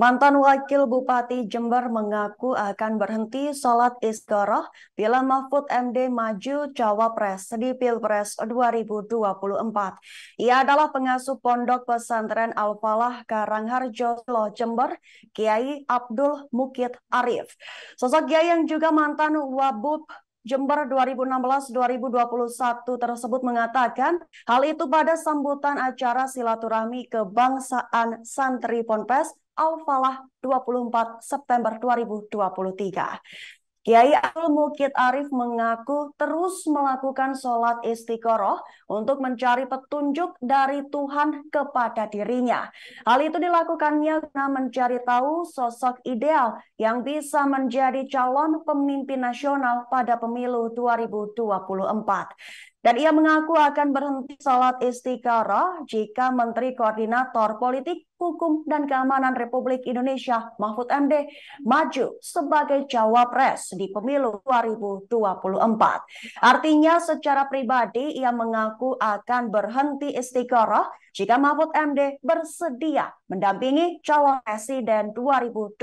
Mantan Wakil Bupati Jember mengaku akan berhenti sholat iskoroh bila Mahfud MD maju cawapres di Pilpres 2024. Ia adalah pengasuh pondok pesantren Al-Falah Karangharjo Loh Jember, Kiai Abdul Mukit Arif. Sosok Kiai yang juga mantan Wabub Jember 2016-2021 tersebut mengatakan hal itu pada sambutan acara silaturahmi kebangsaan santri Ponpes Al-Falah 24 September 2023. Kiai Abdul Mukid Arif mengaku terus melakukan sholat istiqoroh untuk mencari petunjuk dari Tuhan kepada dirinya. Hal itu dilakukannya karena mencari tahu sosok ideal yang bisa menjadi calon pemimpin nasional pada pemilu 2024. Dan ia mengaku akan berhenti salat istiqarah jika Menteri Koordinator Politik, Hukum, dan Keamanan Republik Indonesia Mahfud MD maju sebagai cawapres di pemilu 2024. Artinya secara pribadi ia mengaku akan berhenti istiqarah jika Mahfud MD bersedia mendampingi calon presiden 2024.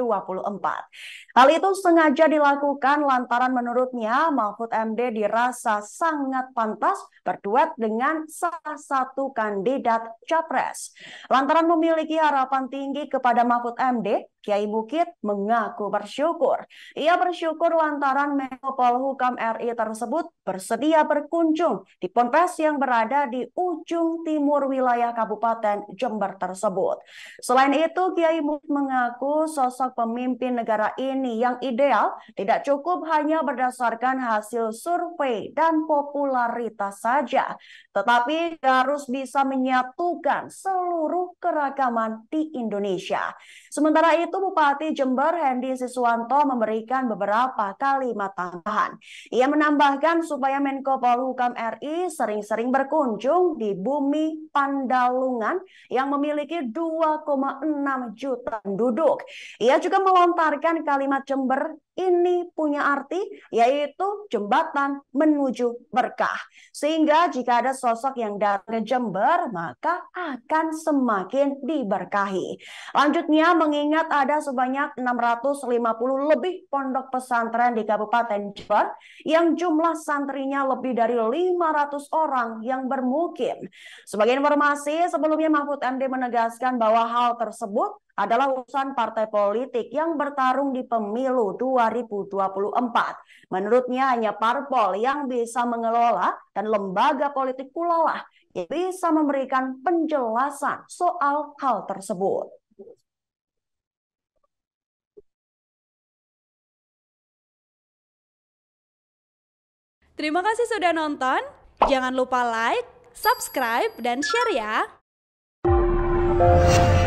Hal itu sengaja dilakukan lantaran menurutnya Mahfud MD dirasa sangat pantas Kompas berduet dengan salah satu kandidat capres. Lantaran memiliki harapan tinggi kepada Mahfud MD, Kiai Bukit mengaku bersyukur. Ia bersyukur lantaran Menko Polhukam RI tersebut bersedia berkunjung di ponpes yang berada di ujung timur wilayah Kabupaten Jember tersebut. Selain itu, Kiai Bukit mengaku sosok pemimpin negara ini yang ideal tidak cukup hanya berdasarkan hasil survei dan popularitas saja, tetapi harus bisa menyatukan seluruh keragaman di Indonesia. Sementara itu, itu Bupati Jember Hendi Siswanto memberikan beberapa kalimat tambahan. Ia menambahkan supaya Menko Polhukam RI sering-sering berkunjung di bumi Pandalungan yang memiliki 2,6 juta penduduk. Ia juga melontarkan kalimat Jember ini punya arti yaitu jembatan menuju berkah. Sehingga jika ada sosok yang datang ke Jember maka akan semakin diberkahi. Lanjutnya mengingat ada sebanyak 650 lebih pondok pesantren di Kabupaten Jember yang jumlah santrinya lebih dari 500 orang yang bermukim. Sebagai informasi sebelumnya Mahfud MD menegaskan bahwa hal tersebut adalah urusan partai politik yang bertarung di pemilu 2024. Menurutnya hanya parpol yang bisa mengelola dan lembaga politik pula lah yang bisa memberikan penjelasan soal hal tersebut. Terima kasih sudah nonton. Jangan lupa like, subscribe, dan share ya.